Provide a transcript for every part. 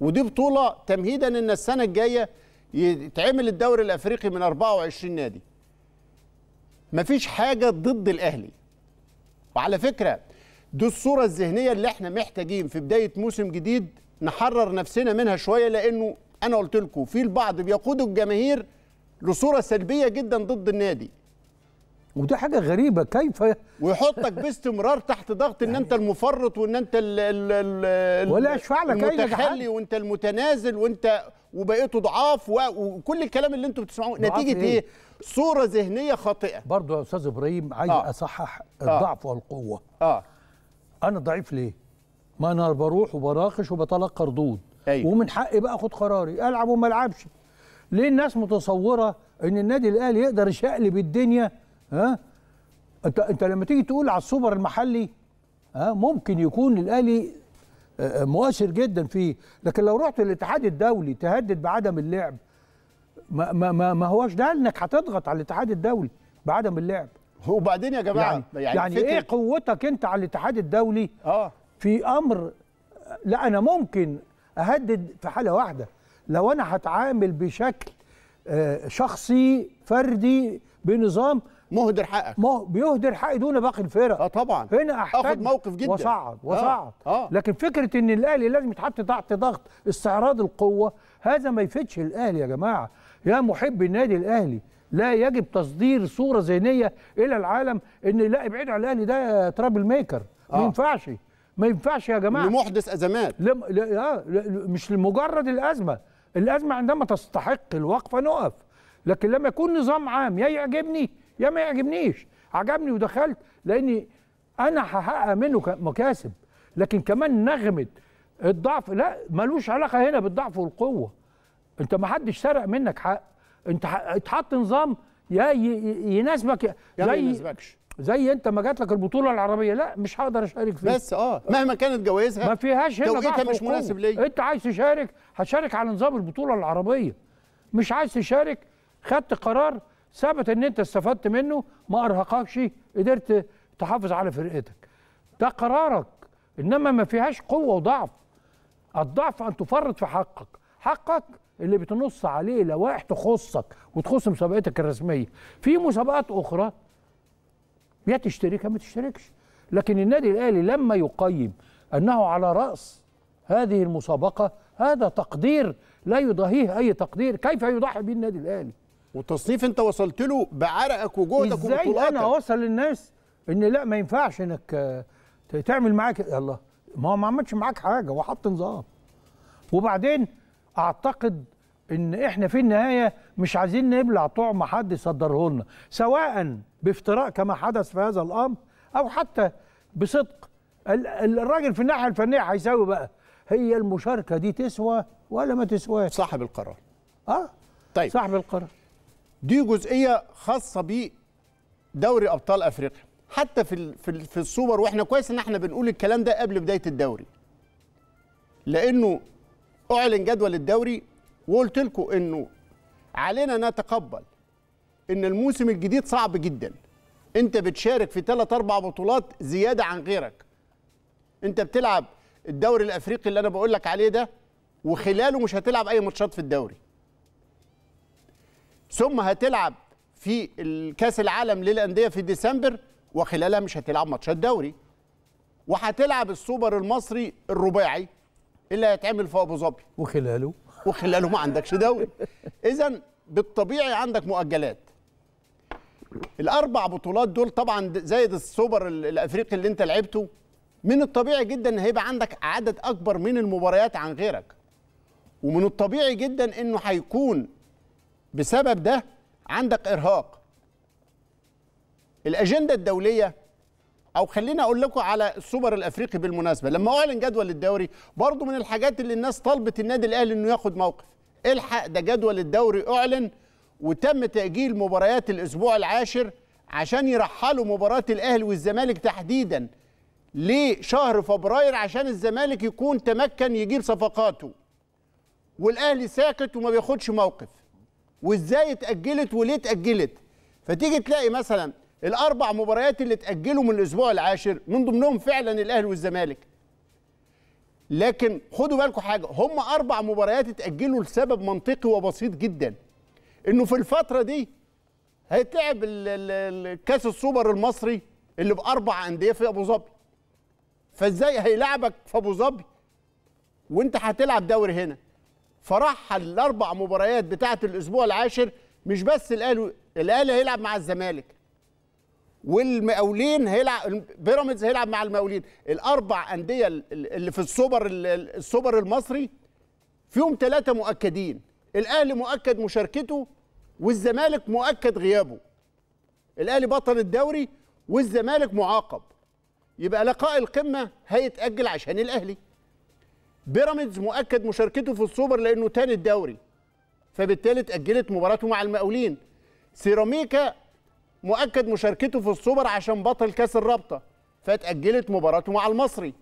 ودي بطوله تمهيدا ان السنه الجايه يتعمل الدوري الافريقي من 24 نادي مفيش حاجه ضد الاهلي وعلى فكره دي الصوره الذهنيه اللي احنا محتاجين في بدايه موسم جديد نحرر نفسنا منها شويه لانه انا قلت لكم في البعض بيقودوا الجماهير لصوره سلبيه جدا ضد النادي وده حاجه غريبه كيف ويحطك باستمرار تحت ضغط ان انت المفرط وان انت الـ الـ الـ ولا يشفع لك المتخلي وانت المتنازل وانت وبقيته ضعاف وكل الكلام اللي انتم بتسمعوه نتيجه إيه؟, ايه؟ صوره ذهنيه خاطئه برضه يا استاذ ابراهيم عايز آه. اصحح آه. الضعف آه. والقوه اه انا ضعيف ليه؟ ما انا بروح وبناقش وبتلقى ردود أيوة. ومن حقي بقى اخد قراري العب وما العبش ليه الناس متصوره ان النادي الاهلي يقدر يشقلب الدنيا ها انت انت لما تيجي تقول على السوبر المحلي ها ممكن يكون الاهلي آه، آه، مؤثر جدا فيه لكن لو رحت للاتحاد الدولي تهدد بعدم اللعب ما ما ما, ما ده انك هتضغط على الاتحاد الدولي بعدم اللعب وبعدين يا جماعه يعني, يعني, يعني ايه قوتك انت على الاتحاد الدولي اه في امر لا انا ممكن اهدد في حاله واحده لو انا هتعامل بشكل آه، شخصي فردي بنظام مهدر حقك ما بيهدر حقي دون باقي الفرق اه طبعا هنا احتاج اخد موقف جدا وصعد وصعد آه. آه. لكن فكره ان الاهلي لازم يتحط تحت ضغط استعراض القوه هذا ما يفيدش الاهلي يا جماعه يا محبي النادي الاهلي لا يجب تصدير صوره ذهنيه الى العالم ان لا بعيد عن الاهلي ده ترابل ميكر آه. ما ينفعش ما ينفعش يا جماعه لمحدث ازمات لم... لا... آه. لا... مش لمجرد الازمه الازمه عندما تستحق الوقفه نقف لكن لما يكون نظام عام يا يعجبني يا ما يعجبنيش عجبني ودخلت لاني انا هحقق منه مكاسب لكن كمان نغمه الضعف لا ملوش علاقه هنا بالضعف والقوه انت ما حدش سرق منك حق انت اتحط نظام يا يناسبك يا ما يناسبكش زي انت ما جات لك البطوله العربيه لا مش هقدر اشارك فيها بس اه مهما كانت جوائزها ما فيهاش هنا توقيتها مش مناسب ليا انت عايز تشارك هتشارك على نظام البطوله العربيه مش عايز تشارك خدت قرار ثبت ان انت استفدت منه ما ارهقكش قدرت تحافظ على فرقتك ده قرارك انما ما فيهاش قوه وضعف الضعف ان تفرط في حقك حقك اللي بتنص عليه لوائح تخصك وتخص مسابقتك الرسميه في مسابقات اخرى يا تشترك يا ما تشتركش لكن النادي الاهلي لما يقيم انه على راس هذه المسابقه هذا تقدير لا يضاهيه اي تقدير كيف يضحي به النادي الاهلي وتصنيف انت وصلت له بعرقك وجهدك وبطولاتك ازاي انا اوصل للناس ان لا ما ينفعش انك آه، تعمل معاك الله ما هو ما عملش معاك حاجه هو حط نظام وبعدين اعتقد ان احنا في النهايه مش عايزين نبلع طعم حد يصدره لنا سواء بافتراء كما حدث في هذا الامر او حتى بصدق الراجل في الناحيه الفنيه هيساوي بقى هي المشاركه دي تسوى ولا ما تسواش صاحب القرار اه طيب صاحب القرار دي جزئيه خاصه بدوري ابطال افريقيا حتى في في السوبر واحنا كويس ان احنا بنقول الكلام ده قبل بدايه الدوري لانه اعلن جدول الدوري وقلت لكم انه علينا نتقبل ان الموسم الجديد صعب جدا انت بتشارك في ثلاث اربع بطولات زياده عن غيرك انت بتلعب الدوري الافريقي اللي انا بقول لك عليه ده وخلاله مش هتلعب اي ماتشات في الدوري ثم هتلعب في الكاس العالم للانديه في ديسمبر وخلالها مش هتلعب ماتشات دوري وهتلعب السوبر المصري الرباعي اللي هيتعمل في ابو ظبي وخلاله وخلاله ما عندكش دوري اذا بالطبيعي عندك مؤجلات الاربع بطولات دول طبعا زائد السوبر الافريقي اللي انت لعبته من الطبيعي جدا ان هيبقى عندك عدد اكبر من المباريات عن غيرك ومن الطبيعي جدا انه هيكون بسبب ده عندك ارهاق الاجنده الدوليه او خليني اقول لكم على السوبر الافريقي بالمناسبه لما اعلن جدول الدوري برضو من الحاجات اللي الناس طلبت النادي الاهلي انه ياخد موقف الحق ده جدول الدوري اعلن وتم تاجيل مباريات الاسبوع العاشر عشان يرحلوا مباراه الاهلي والزمالك تحديدا لشهر فبراير عشان الزمالك يكون تمكن يجيب صفقاته والاهلي ساكت وما بياخدش موقف وازاي اتاجلت وليه اتاجلت فتيجي تلاقي مثلا الاربع مباريات اللي اتاجلوا من الاسبوع العاشر من ضمنهم فعلا الاهلي والزمالك لكن خدوا بالكم حاجه هم اربع مباريات اتاجلوا لسبب منطقي وبسيط جدا انه في الفتره دي هيتلعب كاس السوبر المصري اللي باربع انديه في ابو ظبي فازاي هيلعبك في ابو ظبي وانت هتلعب دوري هنا فرحل الاربع مباريات بتاعه الاسبوع العاشر مش بس الاهلي الاهلي هيلعب مع الزمالك والمقاولين هيلعب بيراميدز هيلعب مع المقاولين الاربع انديه اللي في السوبر السوبر المصري فيهم ثلاثه مؤكدين الاهلي مؤكد مشاركته والزمالك مؤكد غيابه الاهلي بطل الدوري والزمالك معاقب يبقى لقاء القمه هيتاجل عشان الاهلي بيراميدز مؤكد مشاركته في السوبر لانه تاني الدوري فبالتالي اتاجلت مباراته مع المقاولين سيراميكا مؤكد مشاركته في السوبر عشان بطل كاس الرابطه فاتاجلت مباراته مع المصري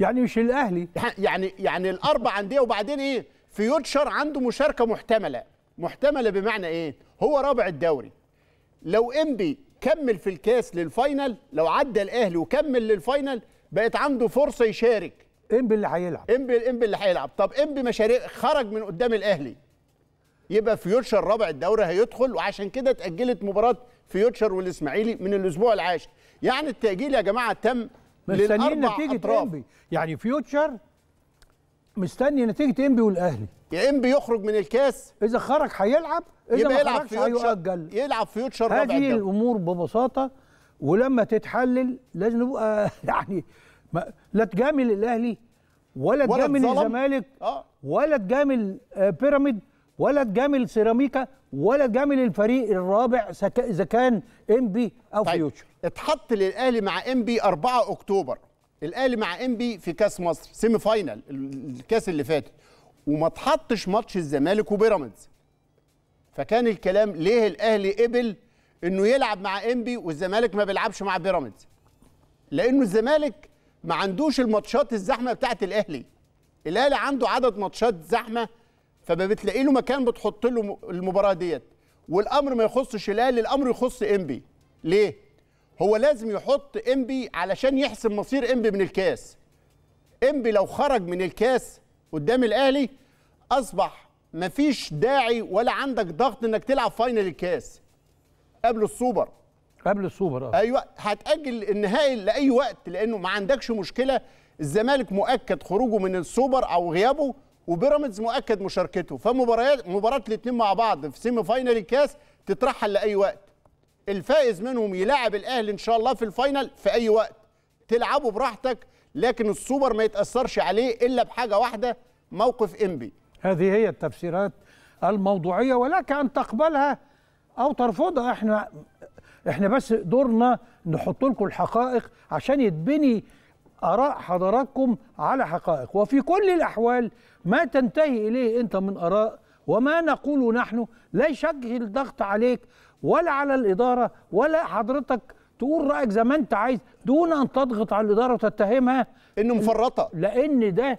يعني مش الاهلي يعني،, يعني يعني الاربع انديه وبعدين ايه فيوتشر عنده مشاركه محتمله محتمله بمعنى ايه هو رابع الدوري لو انبي كمل في الكاس للفاينل لو عدى الاهلي وكمل للفاينل بقت عنده فرصه يشارك إيه انبي اللي هيلعب انبي انبي اللي هيلعب طب انبي مشاريع خرج من قدام الاهلي يبقى فيوتشر رابع الدوري هيدخل وعشان كده اتاجلت مباراه فيوتشر والاسماعيلي من الاسبوع العاشر يعني التاجيل يا جماعه تم مستنيين نتيجه أطراف. انبي يعني فيوتشر مستني نتيجه انبي والاهلي يا انبي يخرج من الكاس اذا خرج هيلعب اذا يبقى ما يلعب فيوتشر هيؤجل يلعب فيوتشر رابع هذه الامور ببساطه ولما تتحلل لازم نبقى يعني ما لا تجامل الاهلي ولا تجامل الزمالك ولا تجامل آه. آه، بيراميد ولا تجامل سيراميكا ولا تجامل الفريق الرابع اذا كان انبي او طيب. فيوتشر اتحط للاهلي مع انبي 4 اكتوبر الاهلي مع انبي في كاس مصر سيمي فاينل الكاس اللي فات وما اتحطش ماتش الزمالك وبيراميدز فكان الكلام ليه الاهلي قبل انه يلعب مع انبي والزمالك ما بيلعبش مع بيراميدز لانه الزمالك ما عندوش الماتشات الزحمه بتاعه الاهلي الاهلي عنده عدد ماتشات زحمه فما بتلاقي له مكان بتحط له المباراه ديت والامر ما يخصش الاهلي الامر يخص انبي ليه هو لازم يحط انبي علشان يحسم مصير انبي من الكاس انبي لو خرج من الكاس قدام الاهلي اصبح مفيش داعي ولا عندك ضغط انك تلعب فاينل الكاس قبل السوبر قبل السوبر اه ايوه هتاجل النهائي لاي وقت لانه ما عندكش مشكله الزمالك مؤكد خروجه من السوبر او غيابه وبيراميدز مؤكد مشاركته فمباريات مباراه الاثنين مع بعض في سيمي فاينال الكاس تترحل لاي وقت الفائز منهم يلعب الاهلي ان شاء الله في الفاينل في اي وقت تلعبه براحتك لكن السوبر ما يتاثرش عليه الا بحاجه واحده موقف انبي هذه هي التفسيرات الموضوعيه ولك ان تقبلها او ترفضها احنا احنا بس دورنا نحط لكم الحقائق عشان يتبني اراء حضراتكم على حقائق وفي كل الاحوال ما تنتهي اليه انت من اراء وما نقول نحن لا يشكل الضغط عليك ولا على الاداره ولا حضرتك تقول رايك زي ما انت عايز دون ان تضغط على الاداره وتتهمها انه مفرطه لان ده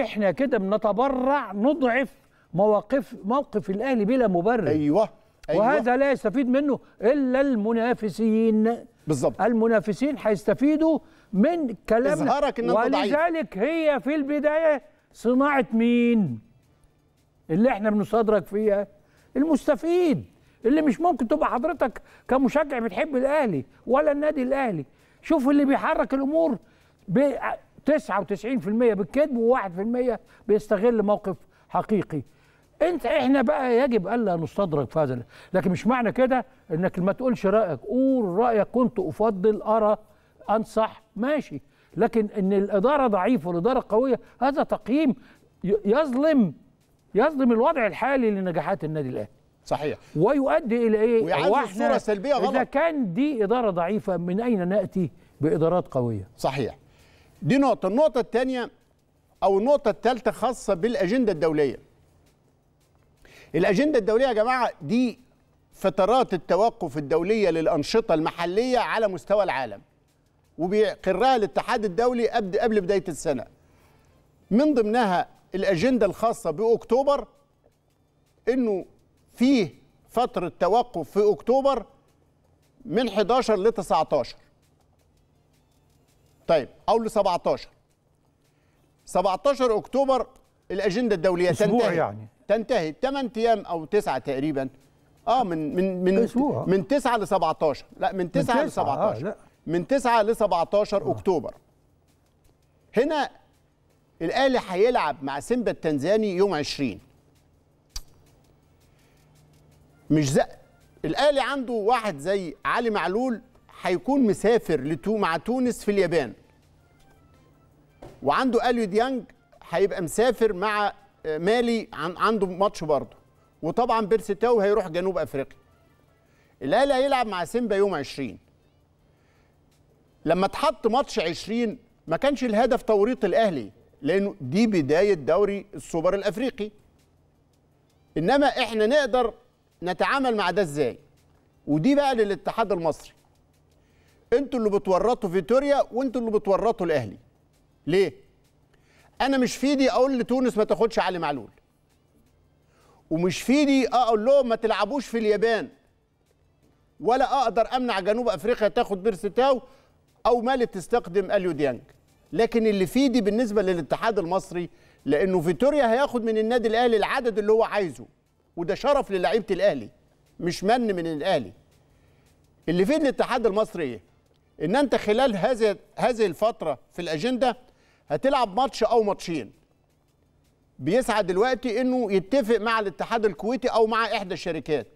احنا كده بنتبرع نضعف مواقف موقف الاهلي بلا مبرر ايوه أيوة. وهذا لا يستفيد منه الا المنافسين بالظبط المنافسين هيستفيدوا من كلام إظهارك إن ولذلك هي في البدايه صناعه مين اللي احنا بنصادرك فيها المستفيد اللي مش ممكن تبقى حضرتك كمشجع بتحب الاهلي ولا النادي الاهلي شوف اللي بيحرك الامور ب 99% بالكذب و1% بيستغل موقف حقيقي انت احنا بقى يجب الا نستدرك في هذا لكن مش معنى كده انك ما تقولش رايك قول رايك كنت افضل ارى انصح ماشي لكن ان الاداره ضعيفه والاداره قويه هذا تقييم يظلم يظلم الوضع الحالي لنجاحات النادي الاهلي صحيح ويؤدي الى ايه ويعزز صوره سلبيه غلط اذا كان دي اداره ضعيفه من اين ناتي بادارات قويه صحيح دي نقطه النقطه الثانيه او النقطه الثالثه خاصه بالاجنده الدوليه الاجنده الدوليه يا جماعه دي فترات التوقف الدوليه للانشطه المحليه على مستوى العالم وبيقرها الاتحاد الدولي قبل بدايه السنه من ضمنها الاجنده الخاصه باكتوبر انه فيه فتره توقف في اكتوبر من 11 ل 19 طيب او ل 17 17 اكتوبر الاجنده الدوليه أسبوع تنتهي يعني تنتهي 8 ايام او 9 تقريبا اه من من من أسبوع. من 9 ل 17 لا من 9 ل 17 آه لا. من 9 ل 17 آه. اكتوبر هنا الاهلي هيلعب مع سيمبا التنزاني يوم 20 مش زق الاهلي عنده واحد زي علي معلول هيكون مسافر لتو مع تونس في اليابان وعنده اليو ديانج هيبقى مسافر مع مالي عنده ماتش برضه وطبعا بيرسيتاو هيروح جنوب افريقيا الاهلي هيلعب مع سيمبا يوم 20 لما اتحط ماتش 20 ما كانش الهدف توريط الاهلي لانه دي بدايه دوري السوبر الافريقي انما احنا نقدر نتعامل مع ده ازاي ودي بقى للاتحاد المصري انتوا اللي بتورطوا فيتوريا وانتوا اللي بتورطوا الاهلي ليه انا مش فيدي اقول لتونس ما تاخدش علي معلول ومش فيدي اقول لهم ما تلعبوش في اليابان ولا اقدر امنع جنوب افريقيا تاخد بيرستاو او مالي تستخدم اليو ديانج لكن اللي فيدي بالنسبه للاتحاد المصري لانه فيتوريا هياخد من النادي الاهلي العدد اللي هو عايزه وده شرف للعيبه الاهلي مش من من الاهلي اللي فيدي الاتحاد المصري ايه ان انت خلال هذه هذه الفتره في الاجنده هتلعب ماتش او ماتشين بيسعى دلوقتي انه يتفق مع الاتحاد الكويتي او مع احدى الشركات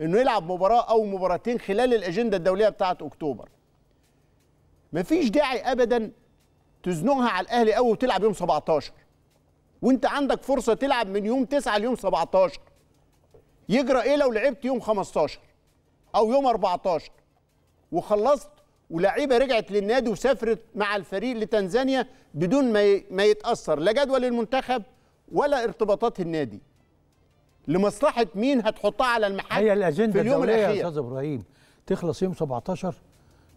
انه يلعب مباراه او مباراتين خلال الاجنده الدوليه بتاعه اكتوبر مفيش داعي ابدا تزنقها على الاهلي او وتلعب يوم 17 وانت عندك فرصه تلعب من يوم 9 ليوم 17 يجرى ايه لو لعبت يوم 15 او يوم 14 وخلصت ولاعيبه رجعت للنادي وسافرت مع الفريق لتنزانيا بدون ما ما يتاثر لا جدول المنتخب ولا ارتباطات النادي لمصلحه مين هتحطها على المحل هي الاجنده في اليوم الاخير يا استاذ ابراهيم تخلص يوم 17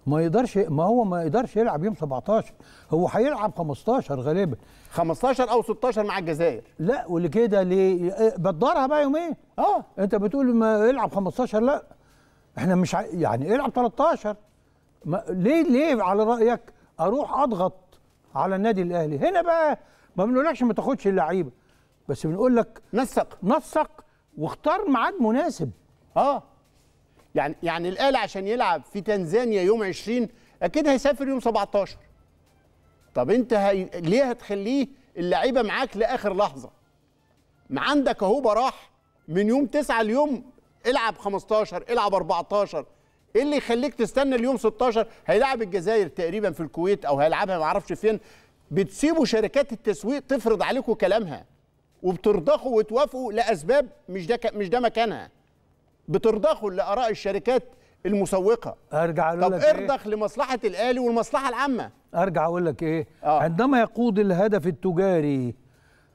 ما يقدرش ما هو ما يقدرش يلعب يوم 17 هو هيلعب 15 غالبا 15 او 16 مع الجزائر لا ولكده ليه إيه، بتدارها بقى يومين اه انت بتقول ما يلعب 15 لا احنا مش يعني العب إيه 13 ما ليه ليه على رايك اروح اضغط على النادي الاهلي هنا بقى ما بنقولكش ما تاخدش اللعيبه بس بنقول لك نسق نسق واختار ميعاد مناسب اه يعني يعني الاهلي عشان يلعب في تنزانيا يوم 20 اكيد هيسافر يوم 17 طب انت هي... ليه هتخليه اللعيبه معاك لاخر لحظه ما عندك اهو براح من يوم 9 ليوم العب 15 العب 14 ايه اللي يخليك تستنى اليوم 16 هيلاعب الجزائر تقريبا في الكويت او هيلعبها ما اعرفش فين بتسيبوا شركات التسويق تفرض عليكم كلامها وبترضخوا وتوافقوا لاسباب مش ده مش ده مكانها بترضخوا لاراء الشركات المسوقه ارجع اقول لك طب إيه؟ ارضخ إيه؟ لمصلحه الاهلي والمصلحه العامه ارجع اقول لك ايه آه. عندما يقود الهدف التجاري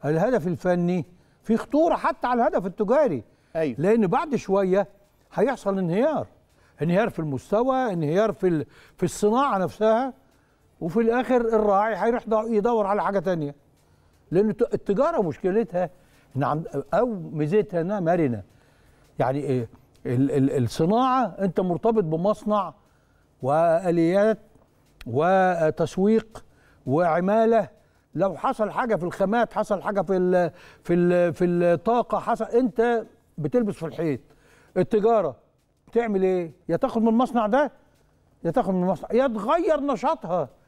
الهدف الفني في خطوره حتى على الهدف التجاري أيوه. لان بعد شويه هيحصل انهيار انهيار في المستوى انهيار في في الصناعه نفسها وفي الاخر الراعي هيروح يدور على حاجه تانية لان التجاره مشكلتها نعم او ميزتها انها مرنه يعني ايه الصناعه انت مرتبط بمصنع واليات وتسويق وعماله لو حصل حاجه في الخامات حصل حاجه في الـ في الـ في الطاقه حصل انت بتلبس في الحيط التجاره تعمل ايه يا تاخد من المصنع ده يا تاخد من المصنع يا تغير نشاطها